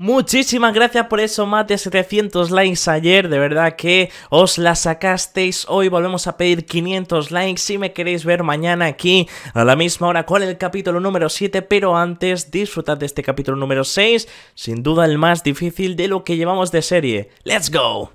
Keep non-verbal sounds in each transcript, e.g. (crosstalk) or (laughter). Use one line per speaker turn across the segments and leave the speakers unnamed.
Muchísimas gracias por eso, más de 700 likes ayer, de verdad que os la sacasteis, hoy volvemos a pedir 500 likes si me queréis ver mañana aquí a la misma hora con el capítulo número 7, pero antes disfrutad de este capítulo número 6, sin duda el más difícil de lo que llevamos de serie. ¡Let's go!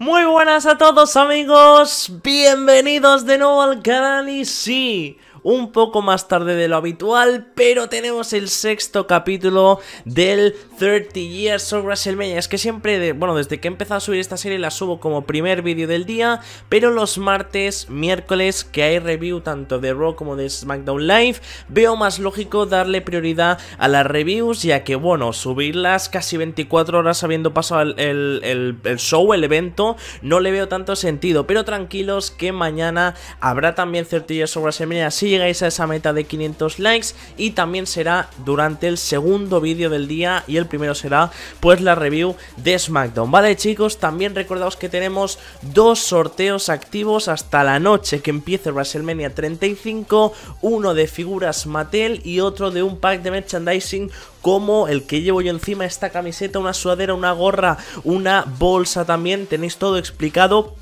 Muy buenas a todos amigos, bienvenidos de nuevo al canal y sí un poco más tarde de lo habitual, pero tenemos el sexto capítulo del 30 Years of WrestleMania. Es que siempre, bueno, desde que he empezado a subir esta serie la subo como primer vídeo del día, pero los martes, miércoles, que hay review tanto de Raw como de SmackDown Live, veo más lógico darle prioridad a las reviews, ya que, bueno, subirlas casi 24 horas habiendo pasado el, show, el evento, no le veo tanto sentido, pero tranquilos que mañana habrá también 30 Years of WrestleMania, así llegáis a esa meta de 500 likes y también será durante el segundo vídeo del día y el primero será pues la review de SmackDown. Vale chicos, también recordaos que tenemos dos sorteos activos hasta la noche que empiece WrestleMania 35, uno de figuras Mattel y otro de un pack de merchandising como el que llevo yo encima, esta camiseta, una sudadera, una gorra, una bolsa también, tenéis todo explicado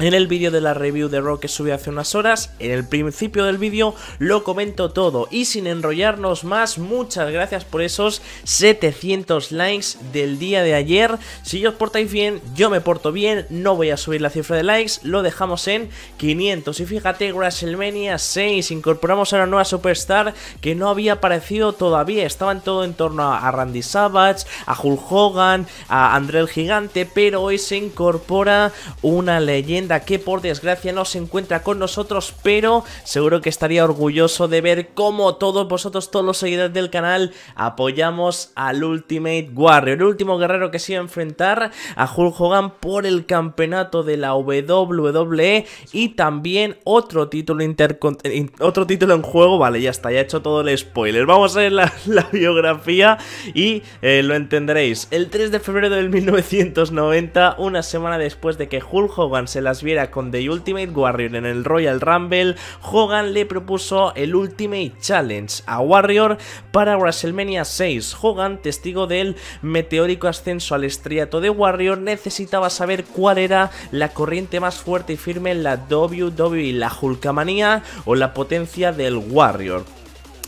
en el vídeo de la review de rock que subí hace unas horas, en el principio del vídeo lo comento todo y sin enrollarnos más, muchas gracias por esos 700 likes del día de ayer. Si os portáis bien, yo me porto bien, no voy a subir la cifra de likes, lo dejamos en 500 y fíjate WrestleMania 6, incorporamos a una nueva superstar que no había aparecido todavía, estaban todo en torno a Randy Savage, a Hulk Hogan, a André el Gigante, pero hoy se incorpora una leyenda que por desgracia no se encuentra con nosotros, pero seguro que estaría orgulloso de ver cómo todos vosotros, todos los seguidores del canal, apoyamos al Ultimate Warrior, el último guerrero que se iba a enfrentar a Hulk Hogan por el campeonato de la WWE y también otro título, eh, otro título en juego, vale, ya está, ya he hecho todo el spoiler, vamos a ver la, (laughs) biografía y eh, lo entenderéis. El 3 de febrero del 1990, una semana después de que Hulk Hogan se las viera con The Ultimate Warrior en el Royal Rumble, Hogan le propuso el Ultimate Challenge a Warrior para WrestleMania 6. Hogan, testigo del meteórico ascenso al estriato de Warrior, necesitaba saber cuál era la corriente más fuerte y firme en la y e, la Hulkamanía o la potencia del Warrior.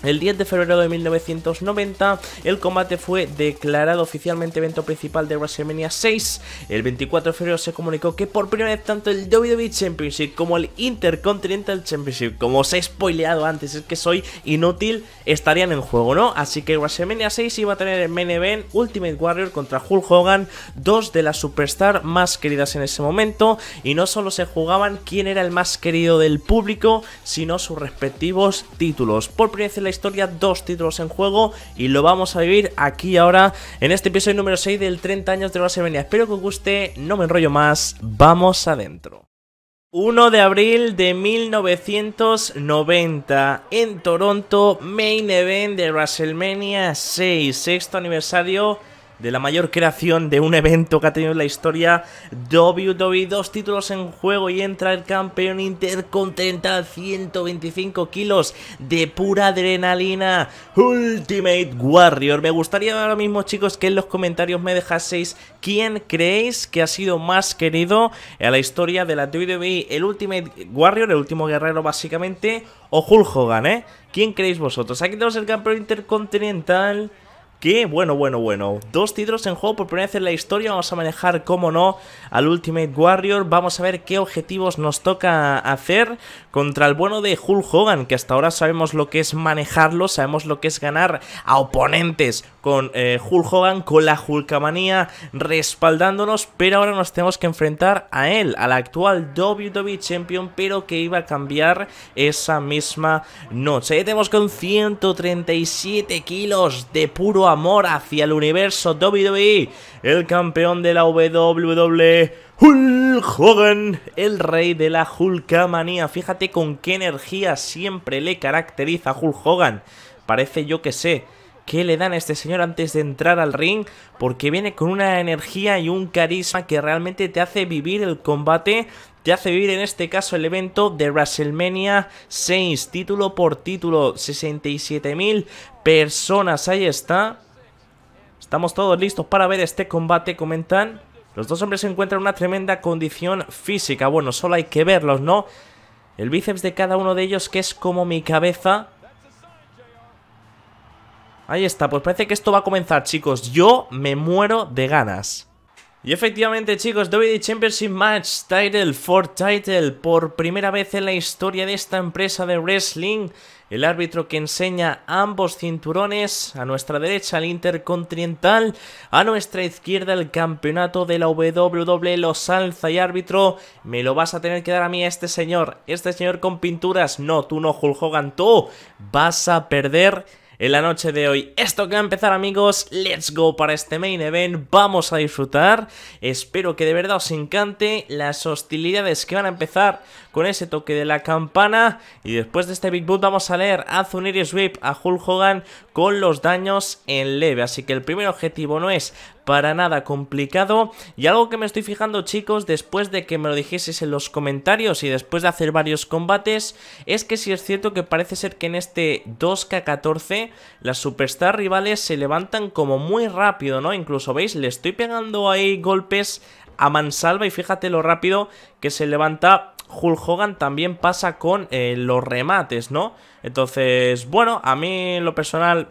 El 10 de febrero de 1990 el combate fue declarado oficialmente evento principal de WrestleMania 6. El 24 de febrero se comunicó que por primera vez tanto el WWE Championship como el Intercontinental Championship, como os he spoileado antes, es que soy inútil, estarían en juego, ¿no? Así que WrestleMania 6 iba a tener el main event Ultimate Warrior contra Hulk Hogan, dos de las superstars más queridas en ese momento, y no solo se jugaban quién era el más querido del público, sino sus respectivos títulos. Por primera vez historia, dos títulos en juego y lo vamos a vivir aquí ahora en este episodio número 6 del 30 años de WrestleMania. Espero que os guste, no me enrollo más, vamos adentro. 1 de abril de 1990 en Toronto, Main Event de WrestleMania 6, sexto aniversario de la mayor creación de un evento que ha tenido en la historia WWE. Dos títulos en juego y entra el campeón intercontinental, 125 kilos de pura adrenalina. Ultimate Warrior. Me gustaría ahora mismo, chicos, que en los comentarios me dejaseis quién creéis que ha sido más querido en la historia de la WWE. El Ultimate Warrior, el último guerrero básicamente, o Hulk Hogan, ¿eh? ¿Quién creéis vosotros? Aquí tenemos el campeón intercontinental. Que bueno, bueno, bueno. Dos títulos en juego por primera vez en la historia. Vamos a manejar, como no, al Ultimate Warrior. Vamos a ver qué objetivos nos toca hacer contra el bueno de Hulk Hogan, que hasta ahora sabemos lo que es manejarlo, sabemos lo que es ganar a oponentes con eh, Hulk Hogan, con la Hulkamanía respaldándonos, pero ahora nos tenemos que enfrentar a él, al actual WWE Champion, pero que iba a cambiar esa misma noche. Ya tenemos con 137 kilos de puro amor hacia el universo WWE, el campeón de la WWE. Hulk Hogan, el rey de la Hulkamanía. Fíjate con qué energía siempre le caracteriza a Hulk Hogan. Parece yo que sé que le dan a este señor antes de entrar al ring, porque viene con una energía y un carisma que realmente te hace vivir el combate te hace vivir en este caso el evento de WrestleMania 6, título por título, 67.000 personas, ahí está. Estamos todos listos para ver este combate, comentan. Los dos hombres se encuentran una tremenda condición física, bueno, solo hay que verlos, ¿no? El bíceps de cada uno de ellos que es como mi cabeza Ahí está, pues parece que esto va a comenzar, chicos. Yo me muero de ganas. Y efectivamente chicos, WWE Championship Match Title for Title por primera vez en la historia de esta empresa de wrestling el árbitro que enseña ambos cinturones, a nuestra derecha el Intercontinental, a nuestra izquierda el campeonato de la WWE los alza y árbitro, me lo vas a tener que dar a mí a este señor, este señor con pinturas, no, tú no Hulk Hogan, tú vas a perder en la noche de hoy. Esto que va a empezar amigos, let's go para este main event, vamos a disfrutar, espero que de verdad os encante las hostilidades que van a empezar con ese toque de la campana y después de este Big Boot vamos a leer a Zuniri Sweep, a Hulk Hogan con los daños en leve, así que el primer objetivo no es para nada complicado. Y algo que me estoy fijando chicos, después de que me lo dijeseis en los comentarios y después de hacer varios combates, es que sí es cierto que parece ser que en este 2K14 las Superstar rivales se levantan como muy rápido, ¿no? Incluso, ¿veis? Le estoy pegando ahí golpes a mansalva y fíjate lo rápido que se levanta Hulk Hogan también pasa con eh, los remates, ¿no? Entonces, bueno, a mí lo personal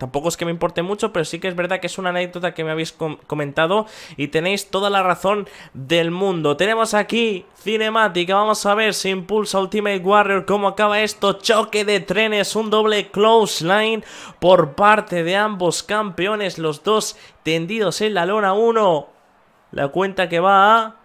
Tampoco es que me importe mucho, pero sí que es verdad que es una anécdota que me habéis comentado y tenéis toda la razón del mundo. Tenemos aquí cinemática, vamos a ver si impulsa Ultimate Warrior cómo acaba esto. Choque de trenes, un doble close line por parte de ambos campeones, los dos tendidos en la lona 1. La cuenta que va a...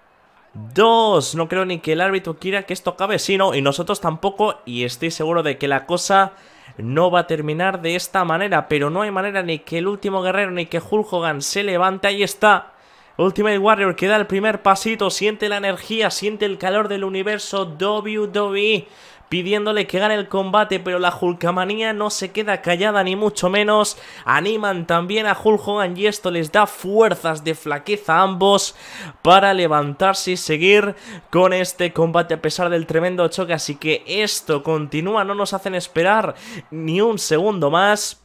2. No creo ni que el árbitro quiera que esto acabe, sino, no, y nosotros tampoco, y estoy seguro de que la cosa no va a terminar de esta manera, pero no hay manera ni que el último guerrero ni que Hulk Hogan se levante, ahí está. Ultimate Warrior que da el primer pasito, siente la energía, siente el calor del universo WWE pidiéndole que gane el combate, pero la Julcamanía no se queda callada ni mucho menos. Animan también a Hulk Hogan y esto les da fuerzas de flaqueza a ambos para levantarse y seguir con este combate a pesar del tremendo choque. Así que esto continúa, no nos hacen esperar ni un segundo más.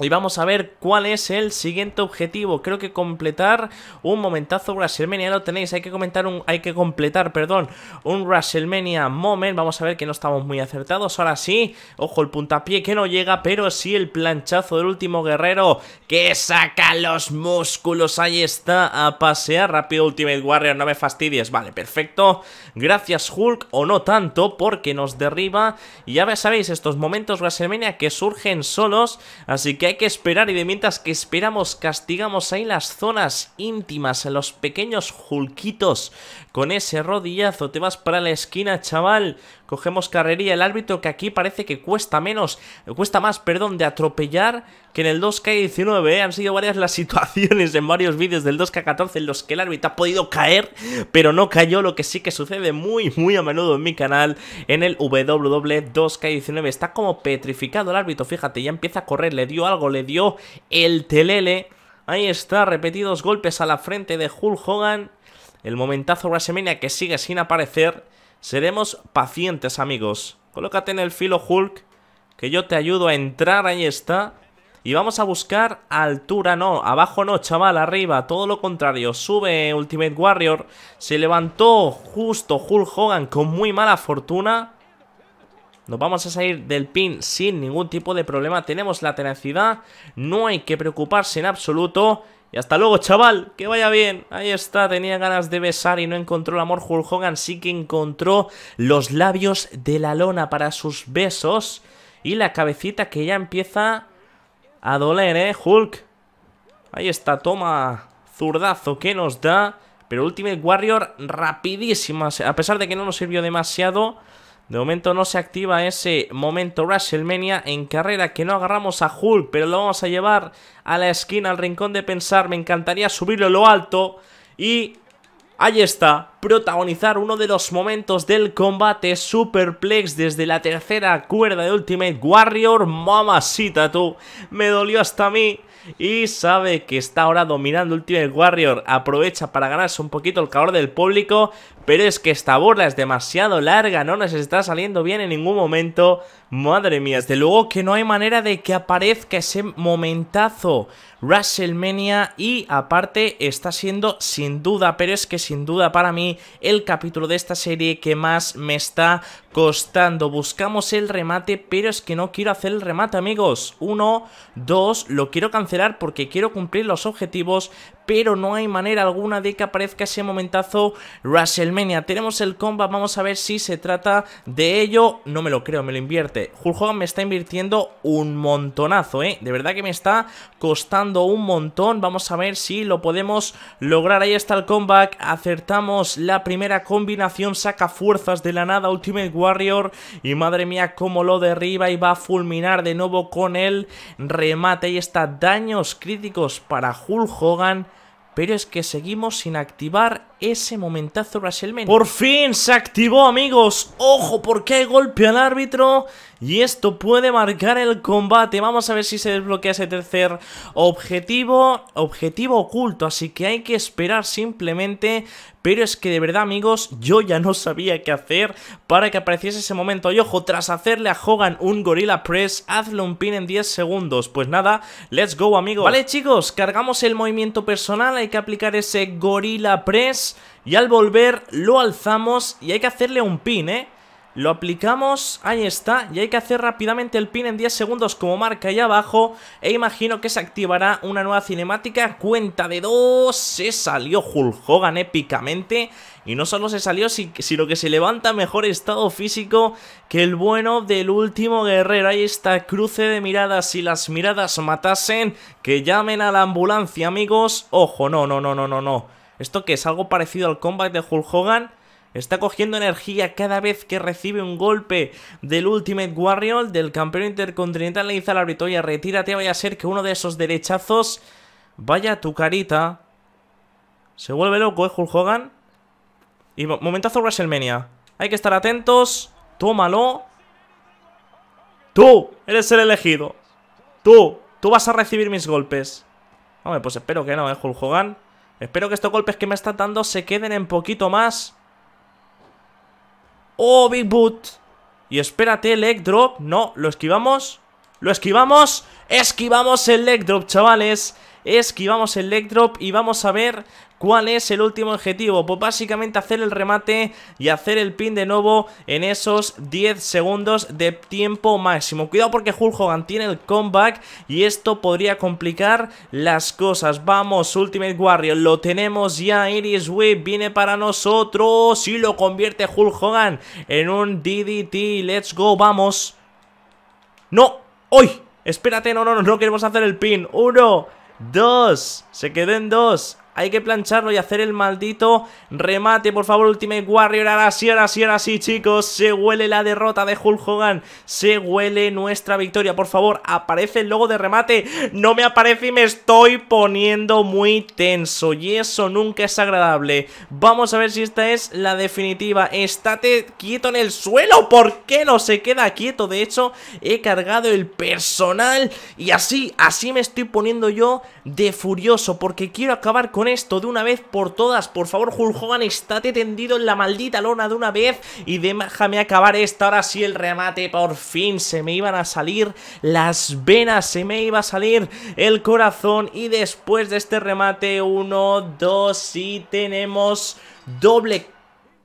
Y vamos a ver cuál es el siguiente objetivo. Creo que completar un momentazo WrestleMania. Lo tenéis, hay que comentar un, hay que completar, perdón, un WrestleMania Moment. Vamos a ver que no estamos muy acertados. Ahora sí, ojo, el puntapié que no llega, pero sí el planchazo del último guerrero que saca los músculos. Ahí está, a pasear. Rápido, Ultimate Warrior, no me fastidies. Vale, perfecto. Gracias, Hulk, o no tanto, porque nos derriba. Y ya sabéis, estos momentos WrestleMania que surgen solos. Así que que hay que esperar y de mientras que esperamos castigamos ahí las zonas íntimas, los pequeños julquitos. Con ese rodillazo te vas para la esquina, chaval. Cogemos carrería, el árbitro que aquí parece que cuesta menos, cuesta más, perdón, de atropellar que en el 2K19. 19 ¿eh? Han sido varias las (laughs) situaciones en varios vídeos del 2K14 en los que el árbitro ha podido caer, pero no cayó, lo que sí que sucede muy, muy a menudo en mi canal, en el WW2K19. Está como petrificado el árbitro, fíjate, ya empieza a correr, le dio algo, le dio el telele. Ahí está, repetidos golpes a la frente de Hulk Hogan. El momentazo WrestleMania que sigue sin aparecer. Seremos pacientes, amigos. Colócate en el filo Hulk, que yo te ayudo a entrar, ahí está. Y vamos a buscar altura, no, abajo no, chaval, arriba, todo lo contrario. Sube Ultimate Warrior, se levantó justo Hulk Hogan con muy mala fortuna. Nos vamos a salir del pin sin ningún tipo de problema. Tenemos la tenacidad. No hay que preocuparse en absoluto. Y hasta luego, chaval. Que vaya bien. Ahí está. Tenía ganas de besar y no encontró el amor. Hulk Hogan sí que encontró los labios de la lona para sus besos. Y la cabecita que ya empieza a doler, ¿eh, Hulk? Ahí está. Toma. Zurdazo que nos da. Pero Ultimate Warrior rapidísima. A pesar de que no nos sirvió demasiado... De momento no se activa ese momento WrestleMania en carrera que no agarramos a Hulk, pero lo vamos a llevar a la esquina, al rincón de pensar. Me encantaría subirlo a lo alto y Ahí está, protagonizar uno de los momentos del combate Superplex desde la tercera cuerda de Ultimate Warrior. Mamacita tú, me dolió hasta a mí y sabe que está ahora dominando Ultimate Warrior. Aprovecha para ganarse un poquito el calor del público, pero es que esta burla es demasiado larga, no nos está saliendo bien en ningún momento. Madre mía, desde luego que no hay manera de que aparezca ese momentazo WrestleMania y aparte está siendo sin duda, pero es que sin duda para mí el capítulo de esta serie que más me está costando. Buscamos el remate, pero es que no quiero hacer el remate, amigos. Uno, dos, lo quiero cancelar porque quiero cumplir los objetivos pero no hay manera alguna de que aparezca ese momentazo WrestleMania. Tenemos el combat, vamos a ver si se trata de ello. No me lo creo, me lo invierte. Hulk Hogan me está invirtiendo un montonazo, ¿eh? De verdad que me está costando un montón. Vamos a ver si lo podemos lograr. Ahí está el comeback, acertamos la primera combinación, saca fuerzas de la nada Ultimate Warrior y madre mía cómo lo derriba y va a fulminar de nuevo con el remate. Ahí está, daños críticos para Hulk Hogan pero es que seguimos sin activar ese momentazo WrestleMania. Por fin se activó, amigos. Ojo, porque hay golpe al árbitro. Y esto puede marcar el combate. Vamos a ver si se desbloquea ese tercer objetivo. Objetivo oculto, así que hay que esperar simplemente. Pero es que de verdad, amigos, yo ya no sabía qué hacer para que apareciese ese momento. Y ojo, tras hacerle a Hogan un Gorilla Press, hazle un pin en 10 segundos. Pues nada, let's go, amigos. Vale, chicos, cargamos el movimiento personal. Hay que aplicar ese Gorilla Press y al volver lo alzamos y hay que hacerle un pin, ¿eh? Lo aplicamos, ahí está, y hay que hacer rápidamente el pin en 10 segundos como marca ahí abajo E imagino que se activará una nueva cinemática, cuenta de dos se salió Hulk Hogan épicamente Y no solo se salió, sino que se levanta mejor estado físico que el bueno del último guerrero Ahí está, cruce de miradas, si las miradas matasen, que llamen a la ambulancia amigos Ojo, no, no, no, no, no, no esto que es algo parecido al combat de Hulk Hogan. Está cogiendo energía cada vez que recibe un golpe del Ultimate Warrior, del campeón intercontinental. Le dice a la victoria retírate, vaya a ser que uno de esos derechazos vaya a tu carita. Se vuelve loco, ¿eh, Hulk Hogan? Y momentazo WrestleMania. Hay que estar atentos. Tómalo. Tú eres el elegido. Tú, tú vas a recibir mis golpes. Hombre, pues espero que no, ¿eh, Hulk Hogan? Espero que estos golpes que me está dando se queden en poquito más. ¡Oh, Big Boot! Y espérate, leg drop. No, lo esquivamos. ¡Lo esquivamos! ¡Esquivamos el leg drop, chavales! esquivamos el leg drop y vamos a ver ¿Cuál es el último objetivo? Pues básicamente hacer el remate y hacer el pin de nuevo en esos 10 segundos de tiempo máximo. Cuidado porque Hulk Hogan tiene el comeback y esto podría complicar las cosas. Vamos, Ultimate Warrior, lo tenemos ya. Iris Whip viene para nosotros y lo convierte Hulk Hogan en un DDT. Let's go, vamos. ¡No! ¡Hoy! Espérate, no, no, no, no queremos hacer el pin. ¡Uno! Dos. Se quedó en dos. Hay que plancharlo y hacer el maldito remate. Por favor, Ultimate Warrior. Ahora sí, ahora sí, ahora sí, chicos. Se huele la derrota de Hulk Hogan. Se huele nuestra victoria. Por favor, aparece el logo de remate. No me aparece y me estoy poniendo muy tenso. Y eso nunca es agradable. Vamos a ver si esta es la definitiva. Estate quieto en el suelo. ¿Por qué no se queda quieto? De hecho, he cargado el personal. Y así, así me estoy poniendo yo de furioso. Porque quiero acabar con esto de una vez por todas. Por favor, Hulk Hogan, estate tendido en la maldita lona de una vez y déjame acabar esta. Ahora sí, el remate, por fin se me iban a salir las venas, se me iba a salir el corazón. Y después de este remate, uno, dos y tenemos doble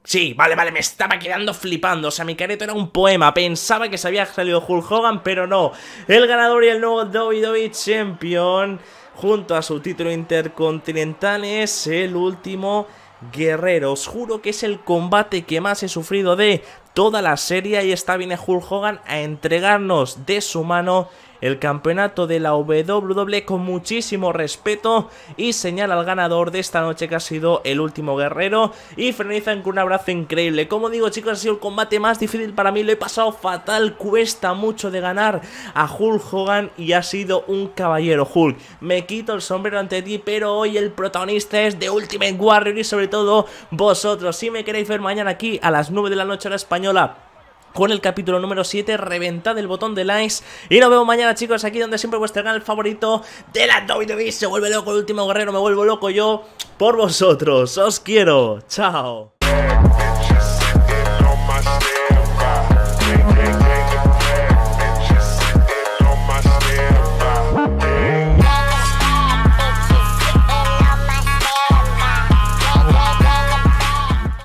Sí, vale, vale, me estaba quedando flipando. O sea, mi careto era un poema. Pensaba que se había salido Hulk Hogan, pero no. El ganador y el nuevo WWE Champion junto a su título intercontinental es el último guerrero. Os juro que es el combate que más he sufrido de toda la serie y está viene Hulk Hogan a entregarnos de su mano el campeonato de la WWE con muchísimo respeto y señala al ganador de esta noche que ha sido el último guerrero y Frenizan con un abrazo increíble. Como digo chicos, ha sido el combate más difícil para mí, lo he pasado fatal, cuesta mucho de ganar a Hulk Hogan y ha sido un caballero Hulk. Me quito el sombrero ante ti, pero hoy el protagonista es de Ultimate Warrior y sobre todo vosotros. Si me queréis ver mañana aquí a las 9 de la noche la española, con el capítulo número 7. Reventad el botón de likes. Y nos vemos mañana, chicos, aquí donde siempre vuestro canal favorito de la WWE. Se vuelve loco el último guerrero, me vuelvo loco yo por vosotros. Os quiero. Chao.